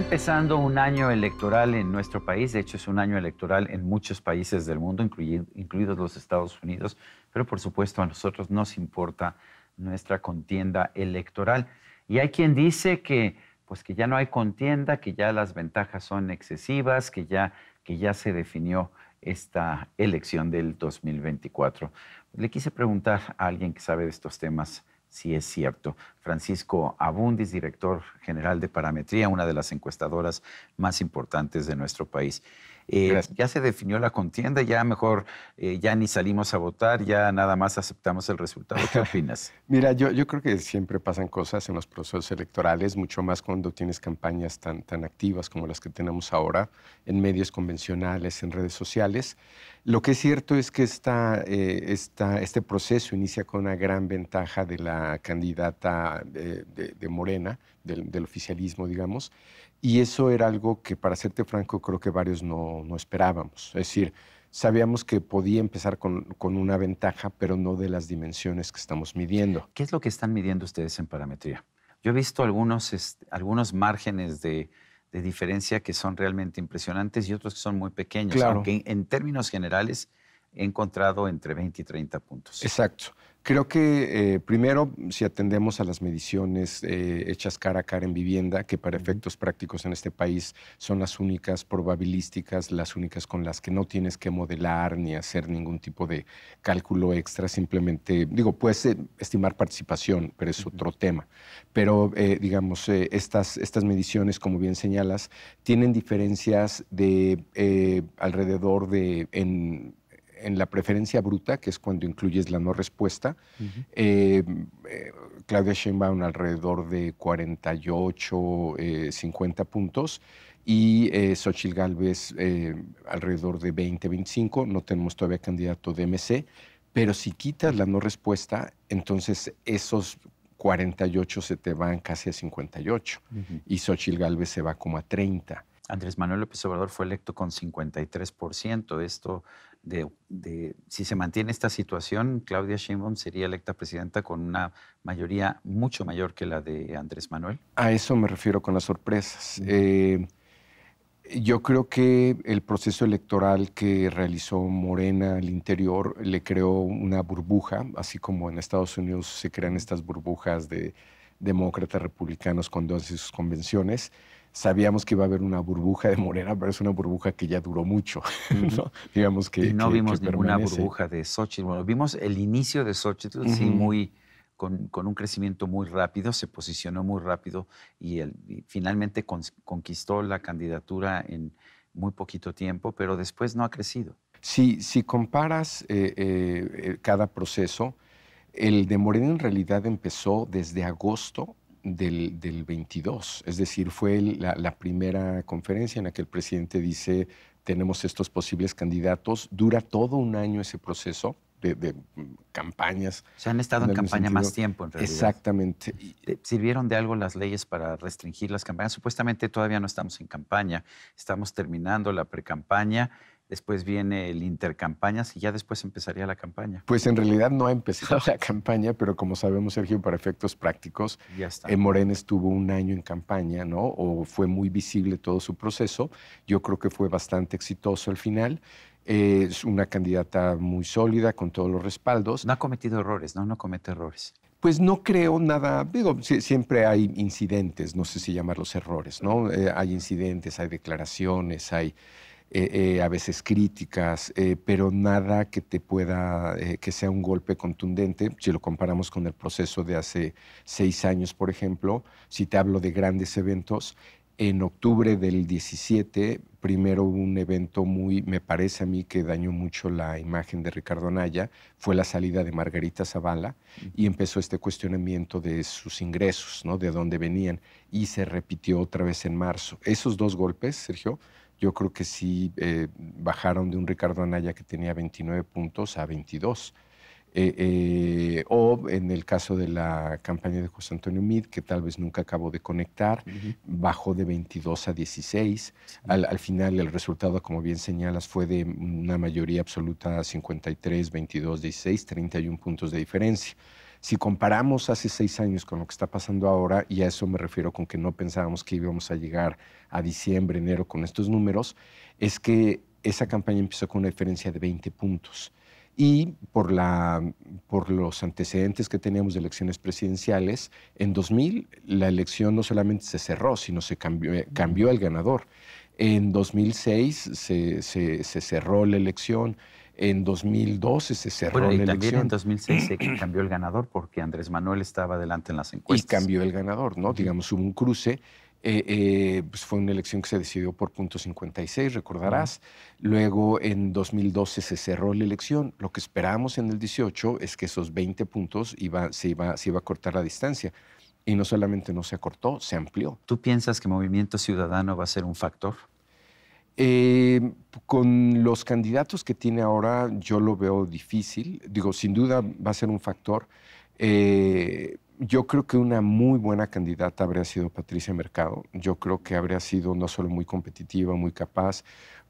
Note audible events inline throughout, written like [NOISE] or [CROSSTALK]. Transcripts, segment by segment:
empezando un año electoral en nuestro país, de hecho es un año electoral en muchos países del mundo, incluidos los Estados Unidos, pero por supuesto a nosotros nos importa nuestra contienda electoral. Y hay quien dice que pues que ya no hay contienda, que ya las ventajas son excesivas, que ya, que ya se definió esta elección del 2024. Le quise preguntar a alguien que sabe de estos temas si es cierto. Francisco Abundis, director general de Parametría, una de las encuestadoras más importantes de nuestro país. Eh, ya se definió la contienda, ya mejor, eh, ya ni salimos a votar, ya nada más aceptamos el resultado. ¿Qué [LAUGHS] opinas? Mira, yo, yo creo que siempre pasan cosas en los procesos electorales, mucho más cuando tienes campañas tan, tan activas como las que tenemos ahora, en medios convencionales, en redes sociales. Lo que es cierto es que esta, eh, este proceso inicia con una gran ventaja de la candidata de, Morena, del oficialismo, digamos, y eso era algo que, para serte franco, creo que varios no, esperábamos. Es decir, sabíamos que podía empezar con, una ventaja, pero no de las dimensiones que estamos midiendo. ¿Qué es lo que están midiendo ustedes en parametría? Yo he visto algunos, este, algunos márgenes de, diferencia que son realmente impresionantes y otros que son muy pequeños, aunque en términos generales he encontrado entre 20 y 30 puntos. Exacto. Creo que eh, primero, si atendemos a las mediciones eh, hechas cara a cara en vivienda, que para efectos prácticos en este país son las únicas probabilísticas, las únicas con las que no tienes que modelar ni hacer ningún tipo de cálculo extra, simplemente, digo, puedes eh, estimar participación, pero es otro tema. Pero, digamos, estas, estas mediciones, como bien señalas, tienen diferencias de alrededor de, en en la preferencia bruta, que es cuando incluyes la no respuesta, eh, eh, Claudia Sheinbaum alrededor de 48, 50 eh, puntos y Xochitl Galvez alrededor de 20, 25. No tenemos todavía candidato de MC, pero si quitas la no respuesta, entonces esos 48 se te van casi a 58 y Xochitl Galvez se va como a 30. Andrés Manuel López Obrador fue electo con 53%. Esto de, si se mantiene esta situación, Claudia Sheinbaum sería electa presidenta con una mayoría mucho mayor que la de Andrés Manuel. A eso me refiero con las sorpresas. Eh, yo creo que el proceso electoral que realizó Morena al interior le creó una burbuja, así como en Estados Unidos se crean estas burbujas de demócratas republicanos con hacen sus convenciones sabíamos que iba a haber una burbuja de Morena, pero es una burbuja que ya duró mucho, [LAUGHS] ¿no? Digamos que... Y no vimos ninguna burbuja de Xochitl. vimos el inicio de Xochitl, sí, muy... Con, un crecimiento muy rápido, se posicionó muy rápido y, finalmente conquistó la candidatura en muy poquito tiempo, pero después no ha crecido. Si, comparas eh, eh, eh, cada proceso, el de Morena en realidad empezó desde agosto del, 22, es decir, fue la, primera conferencia en la que el presidente dice, tenemos estos posibles candidatos, dura todo un año ese proceso, de, mm, campañas. Se han estado en, campaña más tiempo, en realidad. Exactamente. ¿Sirvieron de algo las leyes para restringir las campañas? Supuestamente todavía no estamos en campaña, estamos terminando la precampaña después viene el intercampañas y ya después empezaría la campaña. Pues en realidad no ha empezado la campaña, pero como sabemos, Sergio, para efectos prácticos, eh, Morena estuvo un año en campaña, ¿no? O fue muy visible todo su proceso. Yo creo que fue bastante exitoso al final. Eh, es una candidata muy sólida, con todos los respaldos. No ha cometido errores, ¿no? No comete errores pues no creo nada, digo, siempre hay incidentes, no sé si llamarlos errores, ¿no? Eh, hay incidentes, hay declaraciones, hay eh, eh, a veces críticas, eh, pero nada que te pueda, que sea un golpe contundente. Si lo comparamos con el proceso de hace seis años, por ejemplo, si te hablo de grandes eventos, en octubre del 17, primero hubo un evento muy, me parece a mí, que dañó mucho la imagen de Ricardo Naya, fue la salida de Margarita Zavala y empezó este cuestionamiento de sus ingresos, ¿no? De dónde venían y se repitió otra vez en marzo. Esos dos golpes, Sergio, yo creo que sí eh, bajaron de un Ricardo Anaya que tenía 29 puntos a 22. Eh, eh, o en el caso de la campaña de José Antonio Mid, que tal vez nunca acabó de conectar, bajó de 22 a 16. Al, al, final el resultado, como bien señalas, fue de una mayoría absoluta 53, 22, 16, 31 puntos de diferencia. Si comparamos hace seis años con lo que está pasando ahora, y a eso me refiero con que no pensábamos que íbamos a llegar a diciembre, enero con estos números, es que esa campaña empezó con una diferencia de 20 puntos. Y por, la, por los antecedentes que teníamos de elecciones presidenciales, en 2000 la elección no solamente se cerró, sino se cambió, el eh, ganador. En 2006 se cerró la elección. En 2012 se cerró la y también en 2006 se [CLEARS THROAT] cambió el ganador porque Andrés Manuel estaba adelante en las encuestas. Y cambió el ganador, ¿no? Digamos, hubo un cruce. Eh, eh, pues fue una elección que se decidió por punto 56, recordarás. Luego, en 2012 se cerró la elección. Lo que esperábamos en el 18 es que esos 20 puntos iba, se, iba, se iba a cortar la distancia. Y no solamente no se acortó, se amplió. ¿Tú piensas que Movimiento Ciudadano va a ser un factor? Eh, con los candidatos que tiene ahora, yo lo veo difícil. Digo, sin duda va a ser un factor. Eh, yo creo que una muy buena candidata habría sido Patricia Mercado. Yo creo que habría sido no solo muy competitiva, muy capaz,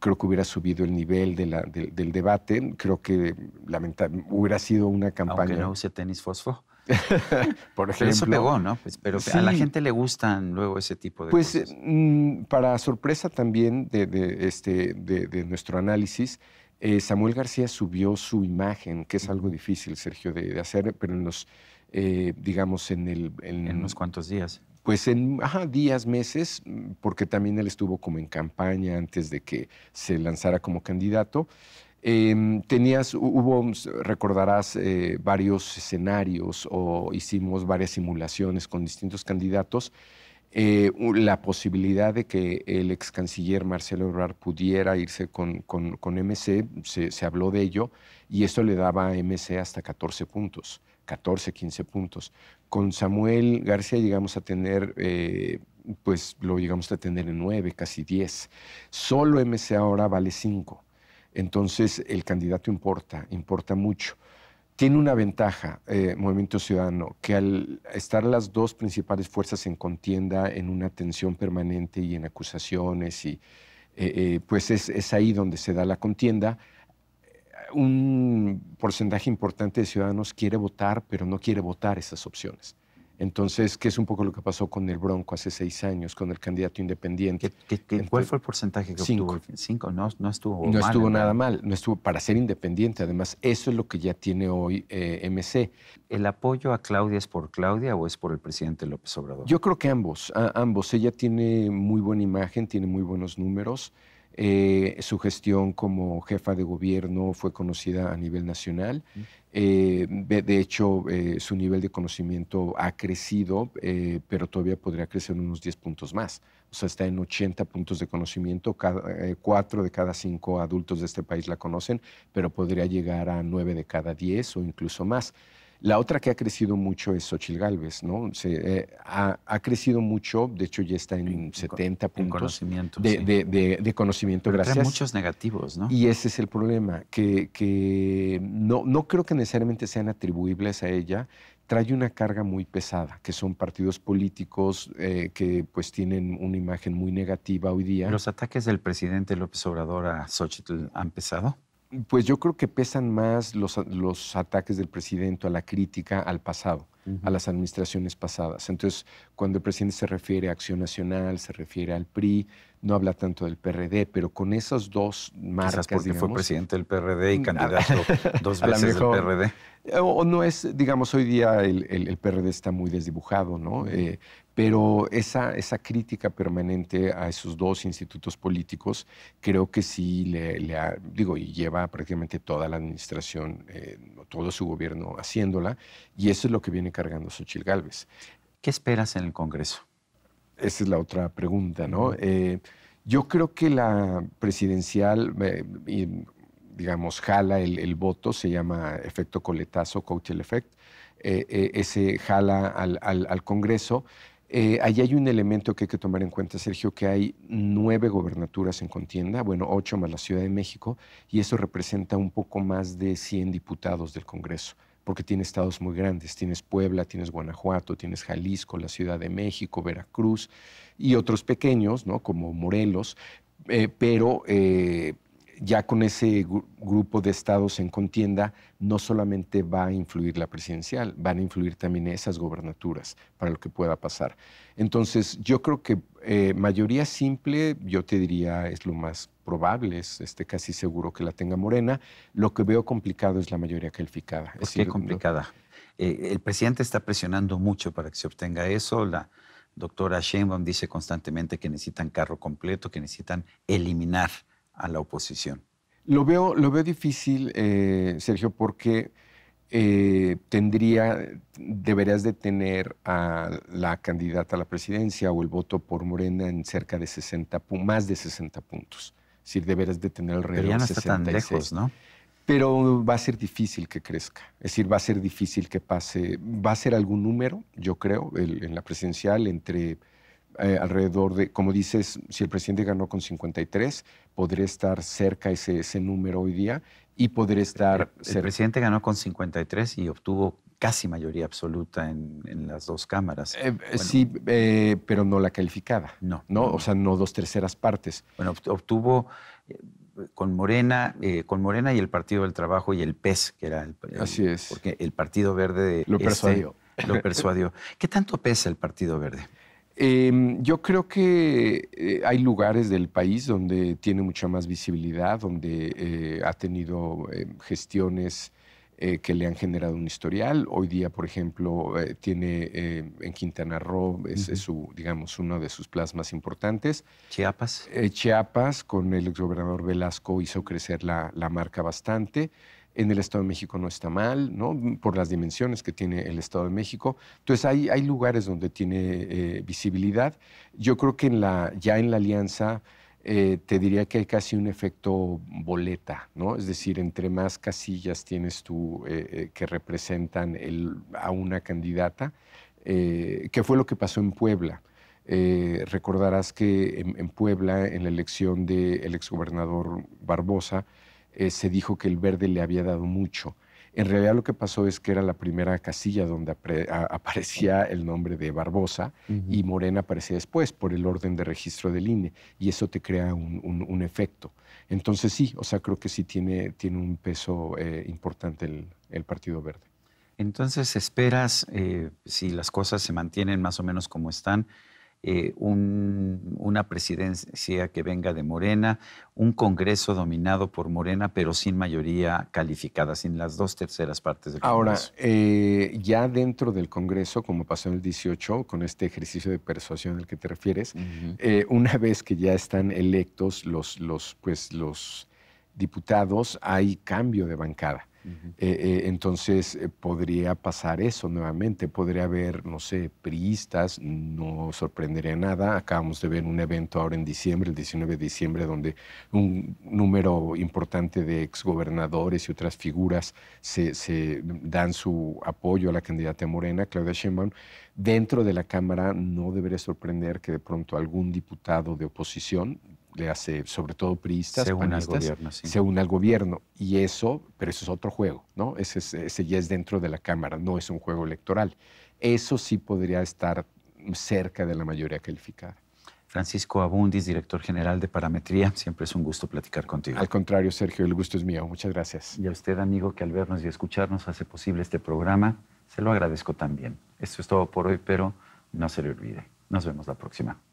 creo que hubiera subido el nivel del debate. Creo que lamentablemente hubiera sido una campaña. no use tenis fosfo. [LAUGHS] Por [LAUGHS] ejemplo. Eso pegó, ¿no? Pues, pero a la gente le gustan luego ese tipo de pues, cosas. Pues para sorpresa también de, este, de, nuestro análisis, eh, Samuel García subió su imagen, que es algo difícil, Sergio, de, hacer, pero en los, eh, digamos, en el... En, unos cuantos días. Pues en días, meses, porque también él estuvo como en campaña antes de que se lanzara como candidato. Em, tenías, hubo, mm, recordarás, eh, varios escenarios o hicimos varias simulaciones con distintos candidatos. Eh, la posibilidad de que el ex canciller Marcelo Ebrard pudiera irse con, MC, se, habló de ello, y esto le daba a MC hasta 14 puntos, 14, 15 puntos. Con Samuel García llegamos a tener, eh, pues lo llegamos a tener en 9, casi 10. Solo MC ahora vale 5. Entonces, el candidato importa, importa mucho. Tiene una ventaja, eh, Movimiento Ciudadano, que al estar las dos principales fuerzas en contienda, en una tensión permanente y en acusaciones, y, eh, eh, pues es ahí donde se da la contienda, un porcentaje importante de ciudadanos quiere votar, pero no quiere votar esas opciones. Entonces, qué es un poco lo que pasó con el Bronco hace seis años, con el candidato independiente. ¿Cuál fue el porcentaje que cinco. Cinco, no, no estuvo No estuvo nada mal, no estuvo para ser independiente. Además, eso es lo que ya tiene hoy eh, MC. ¿El apoyo a Claudia es por Claudia o es por el presidente López Obrador? Yo creo que ambos, ambos. Ella tiene muy buena imagen, tiene muy buenos números. Eh, su gestión como jefa de gobierno fue conocida a nivel nacional. Eh, de hecho, eh, su nivel de conocimiento ha crecido, pero todavía podría crecer unos 10 puntos más. O sea, está en 80 puntos de conocimiento. cuatro de cada cinco adultos de este país la conocen, pero podría llegar a nueve de cada diez o incluso más. La otra que ha crecido mucho es Xochitl Gálvez, ¿no? Se, eh, ha, crecido mucho, de hecho ya está en, 70 puntos. conocimiento, de, de, conocimiento, gracias. Trae muchos negativos, ¿no? Y ese es el problema, que, no, no creo que necesariamente sean atribuibles a ella, trae una carga muy pesada, que son partidos políticos eh, que pues tienen una imagen muy negativa hoy día. ¿Los ataques del presidente López Obrador a Xochitl han empezado? Pues yo creo que pesan más los, ataques del presidente a la crítica al pasado, a las administraciones pasadas. Entonces, cuando el presidente se refiere a Acción Nacional, se refiere al PRI, no habla tanto del PRD, pero con esas dos marcas. Quizás porque fue presidente del PRD y mm, candidato [LAUGHS] dos veces del PRD. Eh, o, no es, digamos, hoy día el, el, PRD está muy desdibujado, ¿no? Eh, pero esa, esa crítica permanente a esos dos institutos políticos creo que sí le, ha, digo, y lleva prácticamente toda la administración, eh, todo su gobierno haciéndola, y eso es lo que viene cargando Sochil Gálvez. ¿Qué esperas en el Congreso? Esa es la otra pregunta, ¿no? Eh, yo creo que la presidencial, eh, digamos, jala el, voto, se llama efecto coletazo, coachel effect, eh, ese jala al, Congreso. Eh, hay un elemento que hay que tomar en cuenta, Sergio, que hay nueve gobernaturas en contienda, bueno, ocho más la Ciudad de México, y eso representa un poco más de 100 diputados del Congreso porque tiene estados muy grandes. Tienes Puebla, tienes Guanajuato, tienes Jalisco, la Ciudad de México, Veracruz y otros pequeños, ¿no? Como Morelos, eh, pero eh, ya con ese grupo de estados en contienda, no solamente va a influir la presidencial, van a influir también esas gobernaturas para lo que pueda pasar. Entonces, yo creo que eh, mayoría simple, yo te diría, es lo más probable, es este, casi seguro que la tenga Morena. Lo que veo complicado es la mayoría calificada. Es qué complicada? Eh, el presidente está presionando mucho para que se obtenga eso. La doctora Sheinbaum dice constantemente que necesitan carro completo, que necesitan eliminar a la oposición? Lo veo, lo veo difícil, eh, Sergio, porque eh, tendría, deberías de tener a la candidata a la presidencia o el voto por Morena en cerca de 60, más de 60 puntos. Es decir, deberías de tener alrededor de no tan lejos, ¿no? Pero va a ser difícil que crezca. Es decir, va a ser difícil que pase. Va a ser algún número, yo creo, en la presidencial entre eh, alrededor de, como dices, si el presidente ganó con 53, podría estar cerca ese, ese número hoy día y podría estar el, presidente ganó con 53 y obtuvo casi mayoría absoluta en, las dos cámaras. Eh, eh, sí, pero no la calificada. No, no. o sea, no dos terceras partes. Bueno, obtuvo con Morena, con Morena y el Partido del Trabajo y el PES, que era el, Así es. porque el Partido Verde lo este persuadió. Lo persuadió. [LAUGHS] ¿Qué tanto pesa el Partido Verde? Em, yo creo que eh, hay lugares del país donde tiene mucha más visibilidad, donde eh, ha tenido em, gestiones eh, que le han generado un historial. Hoy día, por ejemplo, tiene em, en Quintana Roo, es, su, digamos, uno de sus plasmas importantes. Chiapas. Chiapas, con el exgobernador Velasco, hizo crecer la, la marca bastante en el Estado de México no está mal, por las dimensiones que tiene el Estado de México. Entonces hay, lugares donde tiene eh, visibilidad. Yo creo que ya en la alianza eh, te diría que hay casi un efecto boleta, ¿no? es decir, entre más casillas tienes tú eh, que representan a una candidata, que fue lo que pasó en Puebla. recordarás que en, Puebla, en la elección del exgobernador Barbosa, eh, se dijo que el verde le había dado mucho. En realidad lo que pasó es que era la primera casilla donde [LAUGHS] aparecía el nombre de Barbosa y Morena aparecía después por el orden de registro del INE y eso te crea un, efecto. Entonces sí, o sea, creo que sí tiene, tiene un peso eh, importante el, Partido Verde. Entonces esperas, eh, si las cosas se mantienen más o menos como están, eh, una presidencia que venga de Morena, un Congreso dominado por Morena, pero sin mayoría calificada, sin las dos terceras partes del Congreso. Ahora, eh, ya dentro del Congreso, como pasó en el 18, con este ejercicio de persuasión al que te refieres, eh, una [LAUGHS] vez que ya están electos los, pues, los diputados, hay cambio de bancada. Eh, eh, entonces eh, podría pasar eso nuevamente, podría haber, no sé, priistas, no sorprendería nada. Acabamos de ver un evento ahora en diciembre, el 19 de diciembre, donde un número importante de exgobernadores y otras figuras se, dan su apoyo a la candidata morena, Claudia Sheinbaum. Dentro de la Cámara no debería sorprender que de pronto algún diputado de oposición, le hace sobre todo priistas, se une al pues, gobierno, se une al gobierno y eso, pero eso es otro juego, ¿no? Ese, ese ya es dentro de la Cámara, no es un juego electoral. Eso sí podría estar cerca de la mayoría calificada. Francisco Abundis, director general de Parametría, siempre es un gusto platicar contigo. Al contrario, Sergio, el gusto es mío. Muchas gracias. Y a usted, amigo, que al vernos y escucharnos hace posible este programa, se lo agradezco también. Esto es todo por hoy, pero no se le olvide. Nos vemos la próxima.